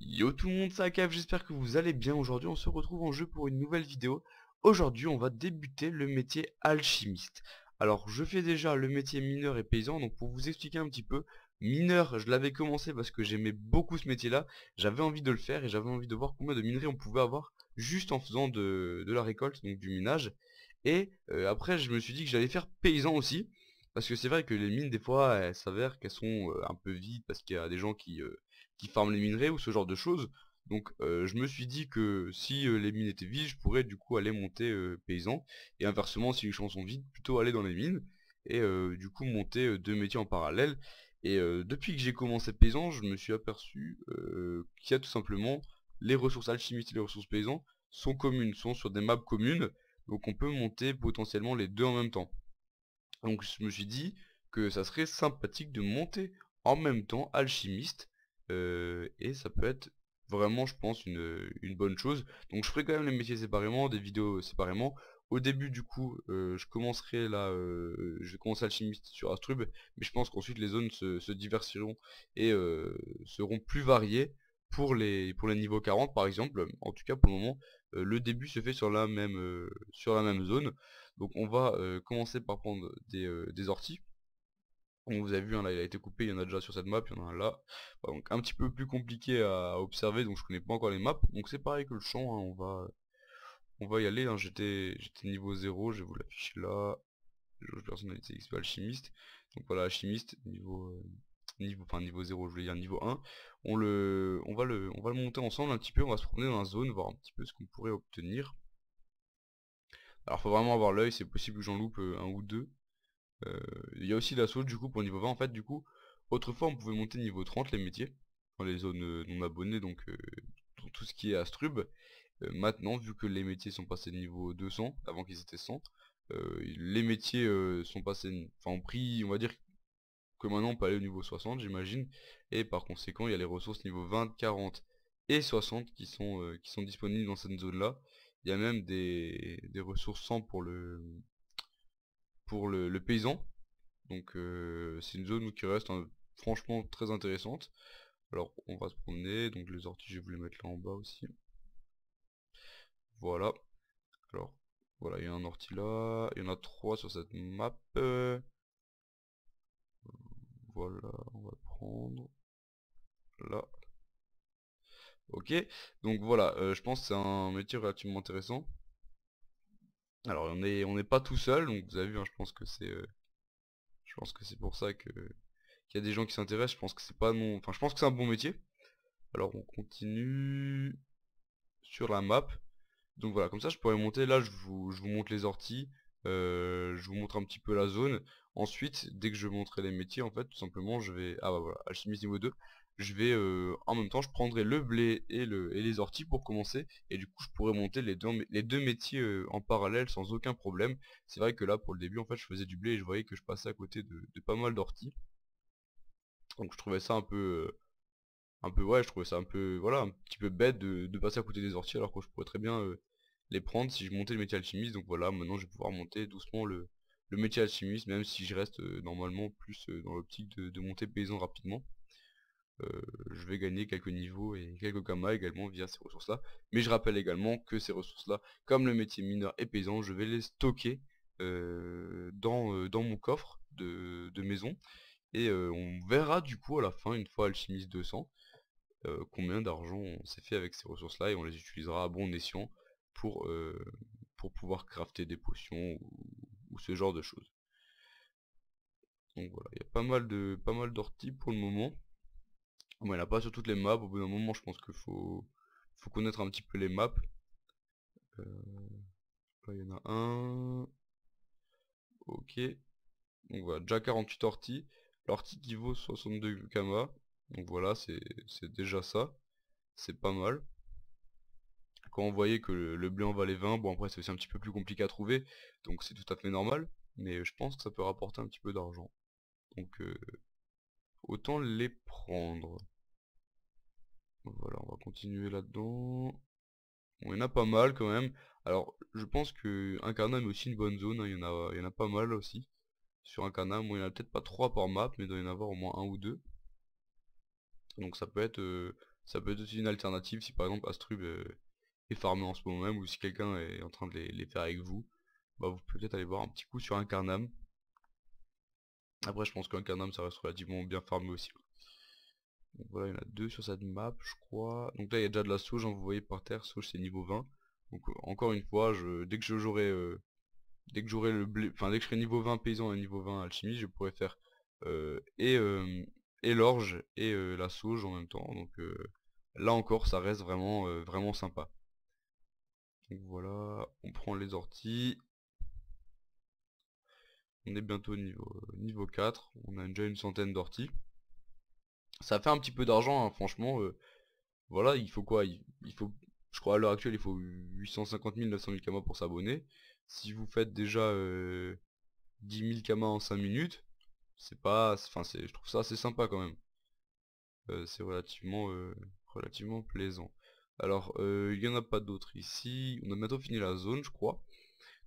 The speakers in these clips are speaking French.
Yo tout le monde, c'est Akav, j'espère que vous allez bien. Aujourd'hui, on se retrouve en jeu pour une nouvelle vidéo. Aujourd'hui, on va débuter le métier alchimiste. Alors, je fais déjà le métier mineur et paysan, donc pour vous expliquer un petit peu, mineur, je l'avais commencé parce que j'aimais beaucoup ce métier-là, j'avais envie de le faire et j'avais envie de voir combien de minerais on pouvait avoir juste en faisant de, la récolte, donc du minage. Et euh, après, je me suis dit que j'allais faire paysan aussi, parce que c'est vrai que les mines, des fois, elles s'avèrent qu'elles sont euh, un peu vides, parce qu'il y a des gens qui... Euh, qui farment les minerais ou ce genre de choses. Donc euh, je me suis dit que si euh, les mines étaient vides, je pourrais du coup aller monter euh, paysan. Et inversement, si les champs sont vides, plutôt aller dans les mines. Et du coup monter deux métiers en parallèle. Et depuis que j'ai commencé paysan, je me suis aperçu qu'il y a tout simplement les ressources alchimistes et les ressources paysans sont communes, sont sur des maps communes. Donc on peut monter potentiellement les deux en même temps. Donc je me suis dit que ça serait sympathique de monter en même temps alchimiste et ça peut être vraiment, je pense, une, bonne chose. Donc je ferai quand même les métiers séparément, des vidéos séparément. Au début, du coup, je commencerai là, je vais commencer chimiste sur Astrub, mais je pense qu'ensuite les zones se, se diversifieront et seront plus variées pour les, pour les niveaux 40 par exemple. En tout cas, pour le moment, le début se fait sur la même, sur la même zone. Donc on va commencer par prendre des, des orties vous avez vu, hein, là, il a été coupé, il y en a déjà sur cette map, il y en a un là. Bah, donc un petit peu plus compliqué à observer, donc je connais pas encore les maps. Donc c'est pareil que le champ, hein, on va on va y aller. Hein. J'étais niveau 0, je vais vous l'afficher là. je personnalité XP alchimiste. Donc voilà, alchimiste, niveau... Euh, niveau enfin niveau 0 je voulais dire niveau 1 on le on va le on va le monter ensemble un petit peu on va se promener dans la zone voir un petit peu ce qu'on pourrait obtenir alors faut vraiment avoir l'œil c'est possible que j'en loupe euh, un ou deux euh, il y a aussi la saute du coup pour niveau 20 en fait du coup autrefois on pouvait monter niveau 30 les métiers dans les zones euh, non abonnées donc euh, tout ce qui est astrub maintenant vu que les métiers sont passés de niveau 200 avant qu'ils étaient 100 les métiers sont passés enfin prix on va dire que maintenant on peut aller au niveau 60 j'imagine et par conséquent il y a les ressources niveau 20 40 et 60 qui sont qui sont disponibles dans cette zone là il y a même des, des ressources 100 pour le pour le, paysan. Donc euh, c'est une zone qui reste hein, franchement très intéressante. Alors on va se promener, donc les orties je vais mettre là en bas aussi. Voilà. Alors voilà, il y a un ortie là, il y en a trois sur cette map. voilà, on va prendre là. Ok, donc voilà, euh, je pense que c'est un métier relativement intéressant. Alors on n'est est pas tout seul, donc vous avez vu, hein, euh, je pense que c'est pour ça qu'il y a des gens qui s'intéressent. Je pense que c'est pas enfin je pense que c'est un bon métier. Alors on continue sur la map. Donc voilà, comme ça je pourrais monter. Là je vous, je vous montre les orties je vous montre un petit peu la zone. Ensuite, dès que je montrerai les métiers, en fait, tout simplement, je vais... Ah bah voilà, alchimiste niveau 2. Je vais, en même temps, je prendrai le blé et, les orties pour commencer. Et du coup, je pourrais monter les deux, métiers en parallèle sans aucun problème. C'est vrai que là, pour le début, en fait, je faisais du blé et je voyais que je passais à côté de, pas mal d'orties. Donc je trouvais ça un peu... un peu, ouais, je trouvais ça un peu, voilà, un petit peu bête de passer à côté des orties alors que je pourrais très bien prendre si je montais le métier alchimiste. Donc voilà, maintenant je vais pouvoir monter doucement le, le métier alchimiste, même si je reste euh, normalement plus euh, dans l'optique de, monter paysan rapidement. Euh, je vais gagner quelques niveaux et quelques gamma également via ces ressources là. Mais je rappelle également que ces ressources là, comme le métier mineur et paysan, je vais les stocker dans, dans mon coffre de, de maison. Et on verra du coup à la fin, une fois alchimiste 200, combien d'argent on s'est fait avec ces ressources là et on les utilisera à bon escient pour, euh, pour pouvoir crafter des potions ou, ce genre de choses. Donc voilà, il y a pas mal de pas mal d'orties pour le moment. Mais elle a pas sur toutes les maps, au bout d'un moment je pense qu'il faut, faut connaître un petit peu les maps. Euh, là il y en a un. Ok. Donc voilà, déjà 48 orties. L'ortie qui vaut 62 kama. Donc voilà, c'est déjà ça. C'est pas mal quand on voyait que le, blanc blé en valait 20, bon après c'est aussi un petit peu plus compliqué à trouver, donc c'est tout à fait normal, mais je pense que ça peut rapporter un petit peu d'argent. Donc euh, autant les prendre. Voilà, on va continuer là-dedans. On en a pas mal quand même. Alors je pense que Incarnat est aussi une bonne zone, hein. il, y en a, en a pas mal aussi. Sur un bon, il n'y en a peut-être pas 3 par map, mais il doit y en avoir au moins un ou deux. Donc ça peut être euh, ça peut être aussi une alternative si par exemple Astrub euh, et farmer en ce moment même, ou si quelqu'un est en train de les, faire avec vous, bah vous pouvez peut-être aller voir un petit coup sur un carnam. Après je pense qu'un carnam ça reste relativement bien farmé aussi. Donc voilà, il y en a deux sur cette map, je crois. Donc là, il y a déjà de la sauge, vous voyez par terre, sauge c'est niveau 20. Donc euh, encore une fois, je, dès que j'aurai euh, dès que j'aurai le blé, enfin dès que je serai niveau 20 paysan et niveau 20 alchimie, je pourrais faire euh, et et l'orge et la sauge en même temps. Donc là encore, ça reste vraiment vraiment sympa. Donc voilà, on prend les orties. On est bientôt au niveau, euh, niveau 4, on a déjà une centaine d'orties. Ça fait un petit peu d'argent, hein, franchement. Euh, voilà, il faut quoi il, faut, Je crois à l'heure actuelle, il faut 850 000, 900 000 kamas pour s'abonner. Si vous faites déjà 10 000 kamas en 5 minutes, c'est pas... Enfin, je trouve ça assez sympa quand même. Euh, c'est relativement, relativement plaisant. Alors, euh, il n'y en a pas d'autres ici. On a bientôt fini la zone, je crois.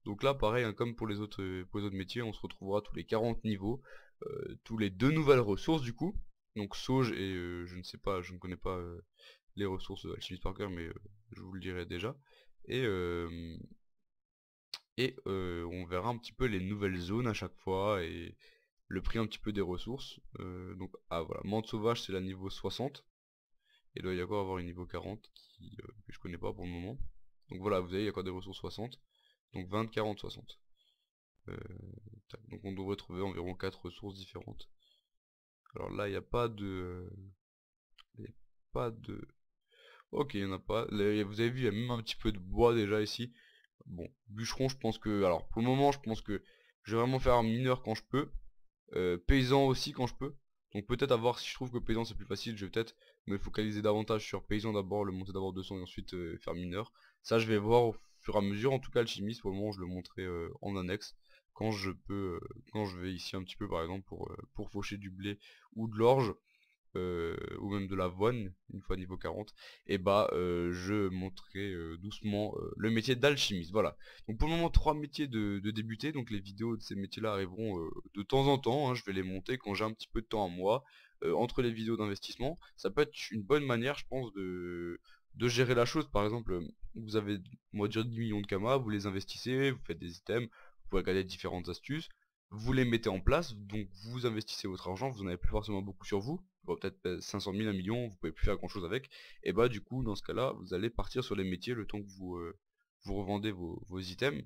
Donc là, pareil, hein, comme pour les, autres, de euh, métier métiers, on se retrouvera tous les 40 niveaux, euh, tous les deux nouvelles ressources du coup. Donc sauge et je ne sais pas, je ne connais pas les ressources Alchemist Parker mais je vous le dirai déjà. Et, et on verra un petit peu les nouvelles zones à chaque fois et le prix un petit peu des ressources. donc ah voilà, Mante Sauvage c'est la niveau 60. Et doit y avoir un niveau 40 qui, euh, que je connais pas pour le moment. Donc voilà, vous avez, il y a encore des ressources 60. Donc 20, 40, 60. donc on devrait trouver environ 4 ressources différentes. Alors là, il n'y a pas de... Il n'y a pas de... Ok, il n'y en a pas. vous avez vu, il y a même un petit peu de bois déjà ici. Bon, bûcheron, je pense que... Alors, pour le moment, je pense que je vais vraiment faire mineur quand je peux. Euh, paysan aussi quand je peux. Donc peut-être avoir si je trouve que paysan c'est plus facile, je vais peut-être me focaliser davantage sur paysan d'abord, le monter d'abord 200 et ensuite euh, faire mineur. Ça je vais voir au fur et à mesure, en tout cas le pour le moment je le montrerai euh, en annexe. Quand je peux, euh, quand je vais ici un petit peu par exemple pour, pour faucher du blé ou de l'orge, euh, ou même de la voine une fois niveau 40, et bah euh, je montrerai euh, doucement le métier d'alchimiste. Voilà. Donc pour le moment trois métiers de, débuter, donc les vidéos de ces métiers-là arriveront de temps en temps, hein. je vais les monter quand j'ai un petit peu de temps à moi, entre les vidéos d'investissement. Ça peut être une bonne manière je pense de, de gérer la chose. Par exemple, vous avez, moi dire 10 millions de kamas, vous les investissez, vous faites des items, vous pouvez différentes astuces, vous les mettez en place, donc vous investissez votre argent, vous n'avez plus forcément beaucoup sur vous, bah, peut-être 500 000, 1 million, vous pouvez plus faire grand chose avec, et bah du coup dans ce cas là vous allez partir sur les métiers le temps que vous, vous revendez vos, vos items,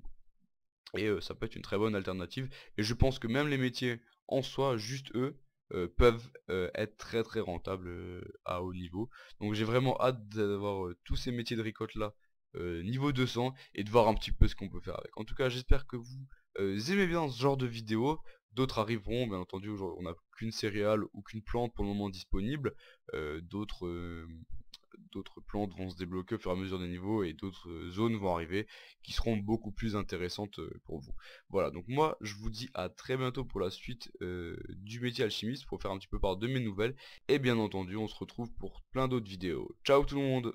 et ça peut être une très bonne alternative, et je pense que même les métiers en soi, juste eux, peuvent être très très rentables à haut niveau. Donc j'ai vraiment hâte d'avoir tous ces métiers de ricotte là niveau 200 et de voir un petit peu ce qu'on peut faire avec. En tout cas j'espère que vous aimez bien ce genre de vidéo. D'autres arriveront, bien entendu, on n'a qu'une céréale ou qu'une plante pour le moment disponible. Euh, euh, d'autres plantes vont se débloquer au fur et à mesure des niveaux et d'autres euh, zones vont arriver qui seront beaucoup plus intéressantes pour vous. Voilà, donc moi je vous dis à très bientôt pour la suite du métier alchimiste pour faire un petit peu part de mes nouvelles et bien entendu on se retrouve pour plein d'autres vidéos. Ciao tout le monde